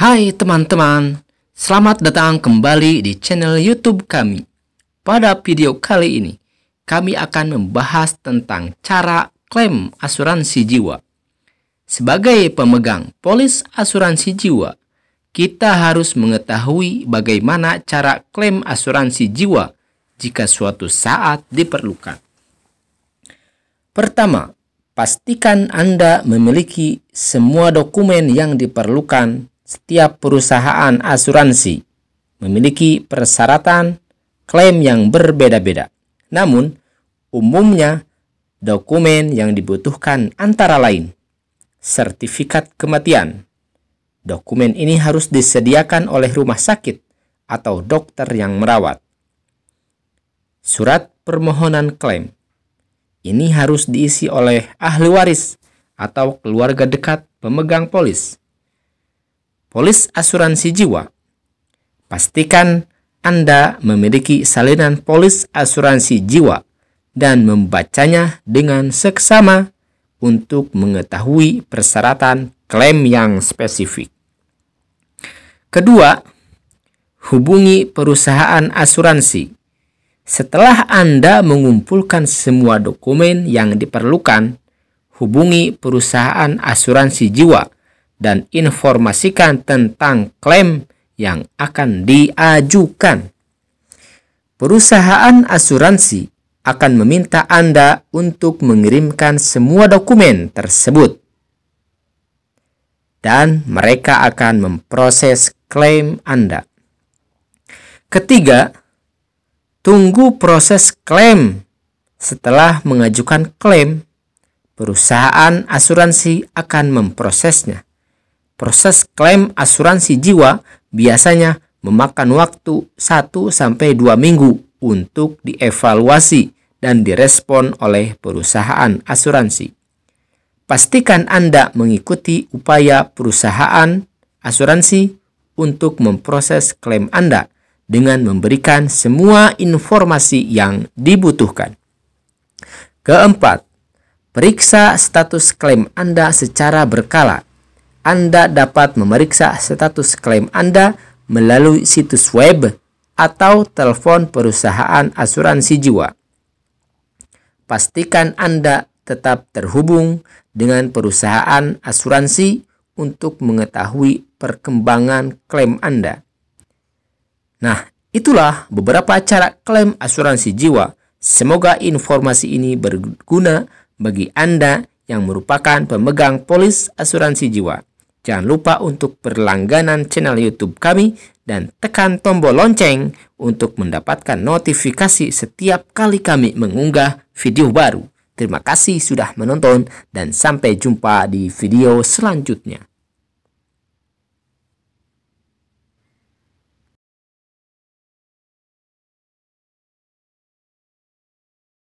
Hai teman-teman, selamat datang kembali di channel YouTube kami. Pada video kali ini, kami akan membahas tentang cara klaim asuransi jiwa. Sebagai pemegang polis asuransi jiwa, kita harus mengetahui bagaimana cara klaim asuransi jiwa jika suatu saat diperlukan. Pertama, pastikan Anda memiliki semua dokumen yang diperlukan setiap perusahaan asuransi memiliki persyaratan klaim yang berbeda-beda. Namun, umumnya dokumen yang dibutuhkan antara lain sertifikat kematian. Dokumen ini harus disediakan oleh rumah sakit atau dokter yang merawat. Surat permohonan klaim ini harus diisi oleh ahli waris atau keluarga dekat pemegang polis polis asuransi jiwa. Pastikan Anda memiliki salinan polis asuransi jiwa dan membacanya dengan seksama untuk mengetahui persyaratan klaim yang spesifik. Kedua, hubungi perusahaan asuransi. Setelah Anda mengumpulkan semua dokumen yang diperlukan, hubungi perusahaan asuransi jiwa dan informasikan tentang klaim yang akan diajukan. Perusahaan asuransi akan meminta Anda untuk mengirimkan semua dokumen tersebut, dan mereka akan memproses klaim Anda. Ketiga, tunggu proses klaim. Setelah mengajukan klaim, perusahaan asuransi akan memprosesnya. Proses klaim asuransi jiwa biasanya memakan waktu 1 2 minggu untuk dievaluasi dan direspon oleh perusahaan asuransi. Pastikan Anda mengikuti upaya perusahaan asuransi untuk memproses klaim Anda dengan memberikan semua informasi yang dibutuhkan. Keempat, periksa status klaim Anda secara berkala anda dapat memeriksa status klaim Anda melalui situs web atau telepon perusahaan asuransi jiwa. Pastikan Anda tetap terhubung dengan perusahaan asuransi untuk mengetahui perkembangan klaim Anda. Nah, itulah beberapa cara klaim asuransi jiwa. Semoga informasi ini berguna bagi Anda yang merupakan pemegang polis asuransi jiwa. Jangan lupa untuk berlangganan channel YouTube kami dan tekan tombol lonceng untuk mendapatkan notifikasi setiap kali kami mengunggah video baru. Terima kasih sudah menonton dan sampai jumpa di video selanjutnya.